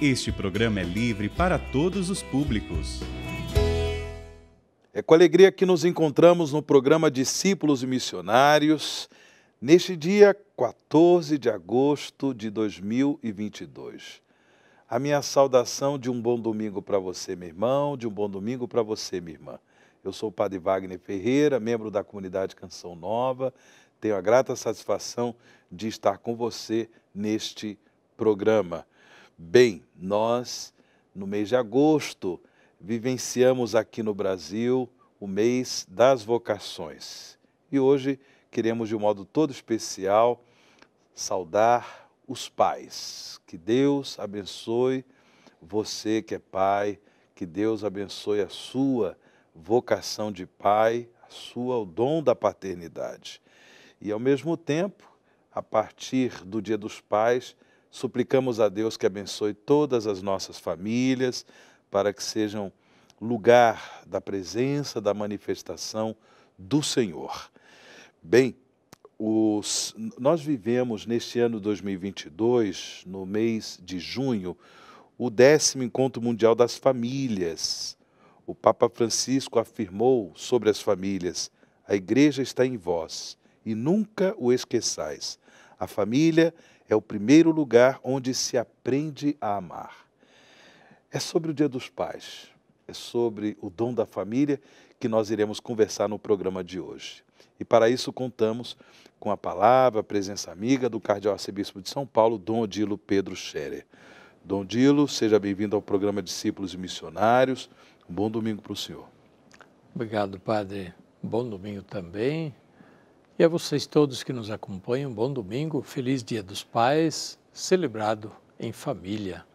Este programa é livre para todos os públicos. É com alegria que nos encontramos no programa Discípulos e Missionários, neste dia 14 de agosto de 2022. A minha saudação de um bom domingo para você, meu irmão, de um bom domingo para você, minha irmã. Eu sou o Padre Wagner Ferreira, membro da comunidade Canção Nova, tenho a grata satisfação de estar com você neste programa. Bem, nós, no mês de agosto, vivenciamos aqui no Brasil o mês das vocações. E hoje queremos, de um modo todo especial, saudar os pais. Que Deus abençoe você que é pai, que Deus abençoe a sua vocação de pai, a sua o dom da paternidade. E, ao mesmo tempo, a partir do Dia dos Pais, suplicamos a Deus que abençoe todas as nossas famílias, para que sejam lugar da presença, da manifestação do Senhor. Bem, os, nós vivemos neste ano 2022, no mês de junho, o décimo encontro mundial das famílias. O Papa Francisco afirmou sobre as famílias: a igreja está em vós e nunca o esqueçais. A família é o primeiro lugar onde se aprende a amar. É sobre o Dia dos Pais, é sobre o dom da família que nós iremos conversar no programa de hoje. E para isso contamos com a palavra, a presença amiga do cardeal arcebispo de São Paulo, Dom Odilo Pedro Scherer. Dom Dilo, seja bem-vindo ao programa Discípulos e Missionários. Um bom domingo para o senhor. Obrigado, padre. Bom domingo também e a vocês todos que nos acompanham, bom domingo, feliz Dia dos Pais, celebrado em família.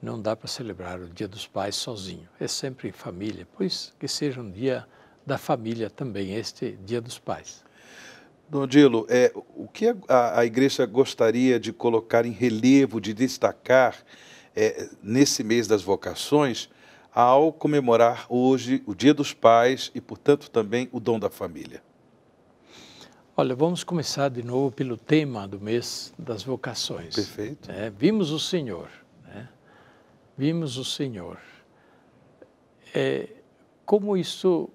Não dá para celebrar o Dia dos Pais sozinho, é sempre em família, pois que seja um dia da família também, este Dia dos Pais. Dondilo, é, o que a, a, igreja gostaria de colocar em relevo, de destacar é, nesse mês das vocações, ao comemorar hoje o Dia dos Pais e, portanto, também o Dom da Família? Olha, vamos começar de novo pelo tema do mês das vocações. Perfeito. É, vimos o Senhor. Né? Vimos o Senhor. É, como isso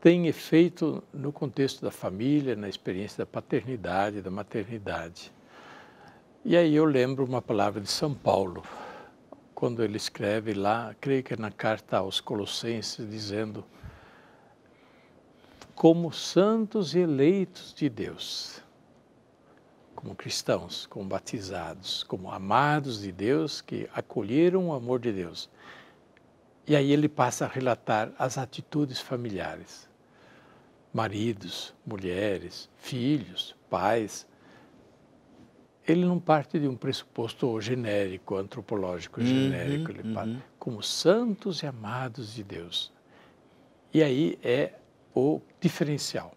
tem efeito no contexto da família, na experiência da paternidade, da maternidade. E aí eu lembro uma palavra de São Paulo, quando ele escreve lá, creio que é na carta aos Colossenses, dizendo como santos eleitos de Deus, como cristãos, como batizados, como amados de Deus que acolheram o amor de Deus. E aí ele passa a relatar as atitudes familiares. Maridos, mulheres, filhos, pais. Ele não parte de um pressuposto genérico, antropológico uhum, genérico. Ele uhum. parte como santos e amados de Deus. E aí é o diferencial.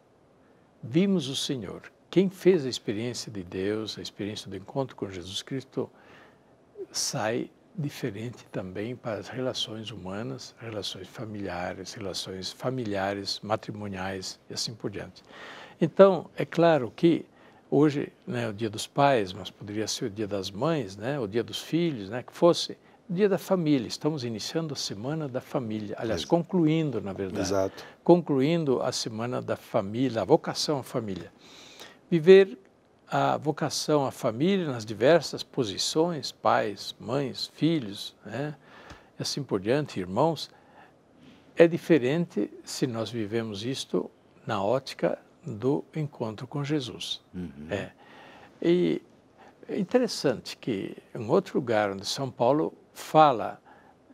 Vimos o Senhor. Quem fez a experiência de Deus, a experiência do encontro com Jesus Cristo, sai diferente também para as relações humanas, relações familiares, relações familiares, matrimoniais e assim por diante. Então, é claro que hoje né, é o dia dos pais, mas poderia ser o dia das mães, né, o dia dos filhos, né, que fosse. Dia da Família. Estamos iniciando a Semana da Família. Aliás, Exato. concluindo, na verdade. Exato. Concluindo a Semana da Família, a vocação à família. Viver a vocação à família nas diversas posições, pais, mães, filhos, né? E assim por diante, irmãos, é diferente se nós vivemos isto na ótica do encontro com Jesus. Uhum. É. E é interessante que em outro lugar onde São Paulo fala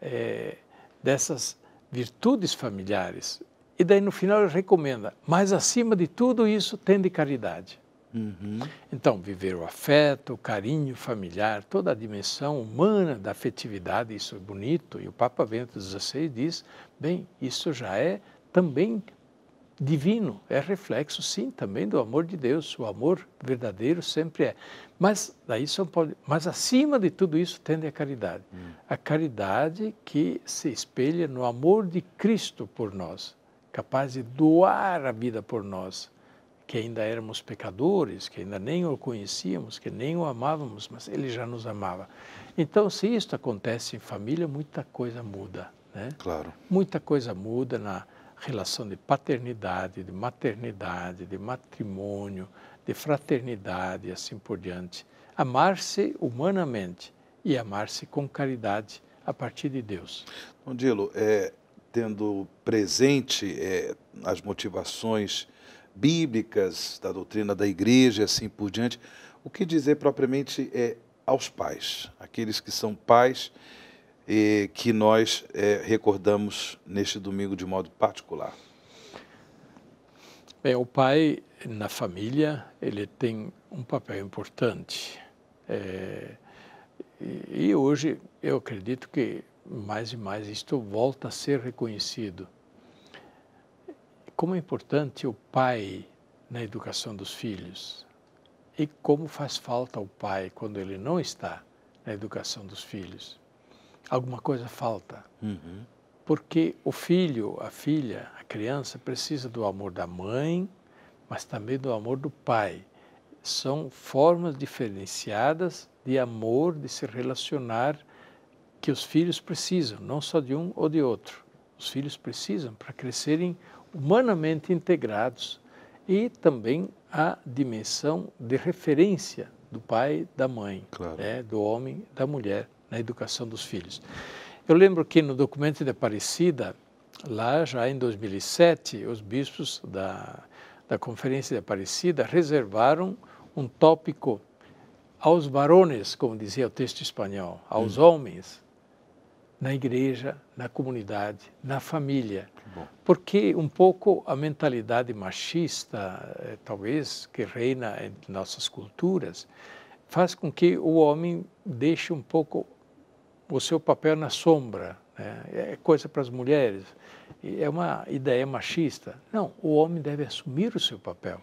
é, dessas virtudes familiares. E daí no final ele recomenda, mas acima de tudo isso, tem de caridade. Uhum. Então, viver o afeto, o carinho familiar, toda a dimensão humana da afetividade, isso é bonito, e o Papa Bento XVI diz: bem, isso já é também divino, é reflexo, sim, também do amor de Deus. O amor verdadeiro sempre é mas, daí São Paulo, mas acima de tudo isso tende a caridade. Hum. A caridade que se espelha no amor de Cristo por nós, capaz de doar a vida por nós, que ainda éramos pecadores, que ainda nem o conhecíamos, que nem o amávamos, mas ele já nos amava. Então, se isto acontece em família, muita coisa muda. Né? Claro. Muita coisa muda na relação de paternidade, de maternidade, de matrimônio, de fraternidade e assim por diante. Amar-se humanamente e amar-se com caridade a partir de Deus. Dilo, é, tendo presente é, as motivações bíblicas da doutrina da igreja e assim por diante, o que dizer propriamente é aos pais, aqueles que são pais e que nós é, recordamos neste domingo de modo particular? Bem, é, o pai na família ele tem um papel importante. É, e, e hoje eu acredito que mais e mais isto volta a ser reconhecido. Como é importante o pai na educação dos filhos e como faz falta o pai quando ele não está na educação dos filhos. Alguma coisa falta. Uhum porque o filho, a filha, a criança precisa do amor da mãe, mas também do amor do pai. São formas diferenciadas de amor, de se relacionar, que os filhos precisam, não só de um ou de outro. Os filhos precisam para crescerem humanamente integrados e também a dimensão de referência do pai, da mãe, claro. né, do homem, da mulher na educação dos filhos. Eu lembro que no documento de Aparecida, lá já em 2007, os bispos da, da Conferência de Aparecida reservaram um tópico aos varones, como dizia o texto espanhol, aos hum. homens, na igreja, na comunidade, na família. Porque um pouco a mentalidade machista, eh, talvez, que reina entre nossas culturas, faz com que o homem deixe um pouco o seu papel na sombra, né? é coisa para as mulheres, é uma ideia machista. Não, o homem deve assumir o seu papel.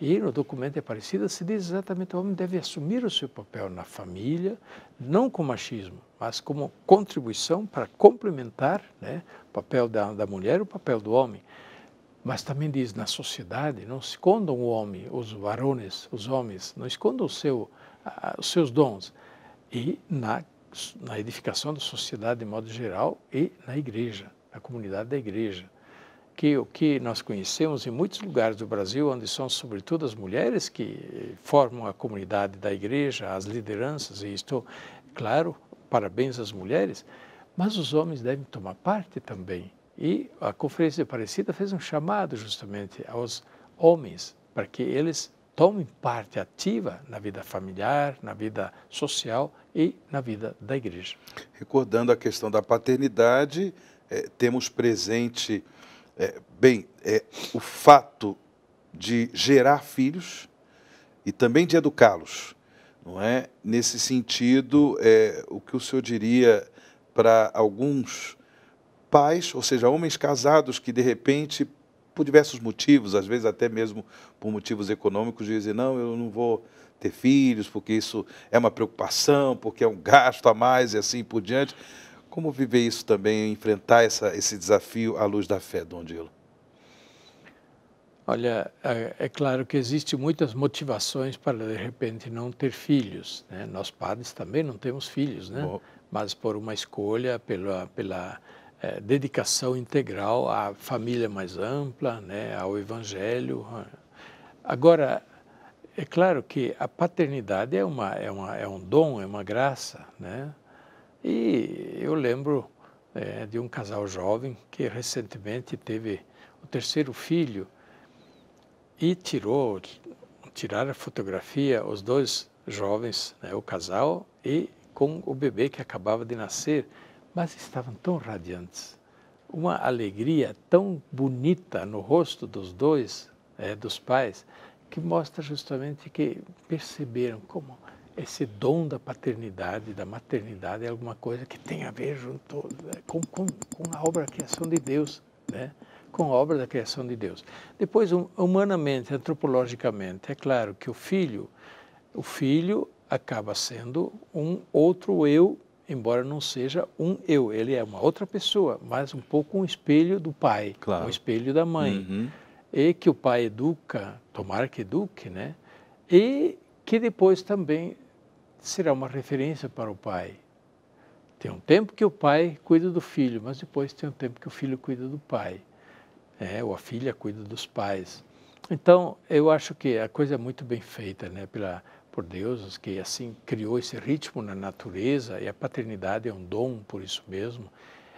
E no documento é parecido, se diz exatamente o homem deve assumir o seu papel na família, não com machismo, mas como contribuição para complementar né, o papel da, da mulher e o papel do homem. Mas também diz na sociedade, não escondam o homem, os varones, os homens, não escondam o seu, os seus dons. E na na edificação da sociedade de modo geral e na igreja, na comunidade da igreja. Que o que nós conhecemos em muitos lugares do Brasil, onde são sobretudo as mulheres que formam a comunidade da igreja, as lideranças, e estou, claro, parabéns às mulheres, mas os homens devem tomar parte também. E a Conferência de Aparecida fez um chamado justamente aos homens para que eles tome parte ativa na vida familiar, na vida social e na vida da igreja. Recordando a questão da paternidade, é, temos presente, é, bem, é, o fato de gerar filhos e também de educá-los, não é? Nesse sentido, é, o que o senhor diria para alguns pais, ou seja, homens casados que de repente por diversos motivos, às vezes até mesmo por motivos econômicos, dizem: não, eu não vou ter filhos, porque isso é uma preocupação, porque é um gasto a mais e assim por diante. Como viver isso também, enfrentar essa, esse desafio à luz da fé, Dom Dilo? Olha, é, é claro que existem muitas motivações para de repente não ter filhos. Né? Nós padres também não temos filhos, né? Bom. Mas por uma escolha, pela, pela é, dedicação integral à família mais ampla, né, ao Evangelho. Agora, é claro que a paternidade é, uma, é, uma, é um dom, é uma graça. Né? E eu lembro é, de um casal jovem que recentemente teve o terceiro filho e tirou, tirar a fotografia, os dois jovens, né, o casal, e com o bebê que acabava de nascer mas estavam tão radiantes. Uma alegria tão bonita no rosto dos dois, é, dos pais, que mostra justamente que perceberam como esse dom da paternidade, da maternidade, é alguma coisa que tem a ver junto né, com, com, com a obra da criação de Deus, né? com a obra da criação de Deus. Depois, humanamente, antropologicamente, é claro que o filho, o filho acaba sendo um outro eu embora não seja um eu, ele é uma outra pessoa, mas um pouco um espelho do pai, claro. um espelho da mãe. Uhum. E que o pai educa, tomara que eduque, né? E que depois também será uma referência para o pai. Tem um tempo que o pai cuida do filho, mas depois tem um tempo que o filho cuida do pai, é, ou a filha cuida dos pais. Então, eu acho que a coisa é muito bem feita, né? Pela por Deus, que assim criou esse ritmo na natureza e a paternidade é um dom por isso mesmo.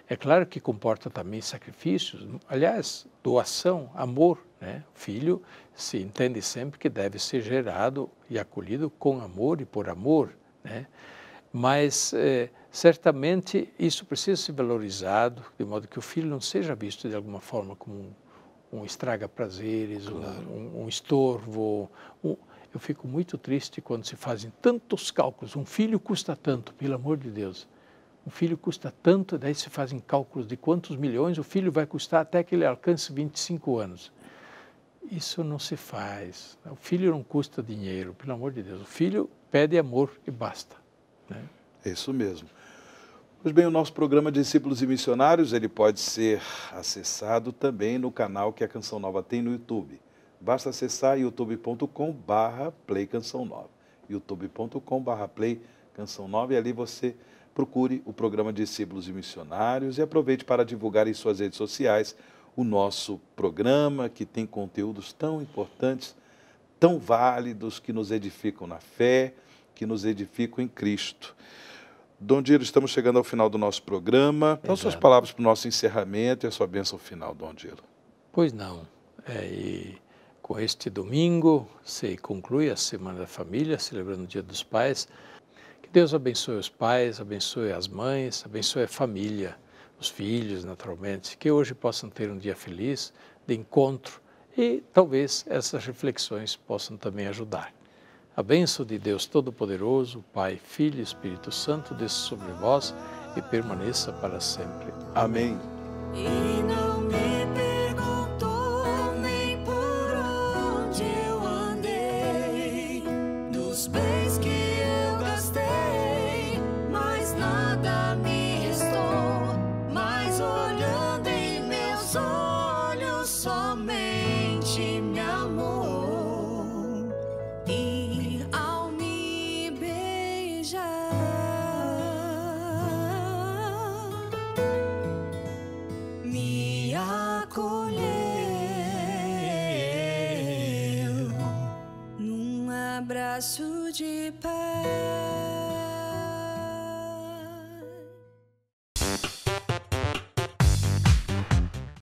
É claro que comporta também sacrifícios, aliás, doação, amor. Né? O filho se entende sempre que deve ser gerado e acolhido com amor e por amor. Né? Mas eh, certamente isso precisa ser valorizado, de modo que o filho não seja visto de alguma forma como um, um estraga-prazeres, claro. um, um, um estorvo. Um, eu fico muito triste quando se fazem tantos cálculos. Um filho custa tanto, pelo amor de Deus. Um filho custa tanto, daí se fazem cálculos de quantos milhões o filho vai custar até que ele alcance 25 anos. Isso não se faz. O filho não custa dinheiro, pelo amor de Deus. O filho pede amor e basta. Né? Isso mesmo. Pois bem, o nosso programa Discípulos e Missionários, ele pode ser acessado também no canal que a Canção Nova tem no YouTube. Basta acessar youtube.com barra play canção nova. youtube.com barra play canção nova e ali você procure o programa Discípulos e Missionários e aproveite para divulgar em suas redes sociais o nosso programa que tem conteúdos tão importantes, tão válidos, que nos edificam na fé, que nos edificam em Cristo. Dom Diro, estamos chegando ao final do nosso programa. Então, Exato. suas palavras para o nosso encerramento e a sua bênção final, Dom Diro. Pois não. É, e com este domingo se conclui a Semana da Família, celebrando o Dia dos Pais. Que Deus abençoe os pais, abençoe as mães, abençoe a família, os filhos, naturalmente. Que hoje possam ter um dia feliz, de encontro e talvez essas reflexões possam também ajudar. A bênção de Deus Todo-Poderoso, Pai, Filho e Espírito Santo, desça sobre vós e permaneça para sempre. Amém. Amém.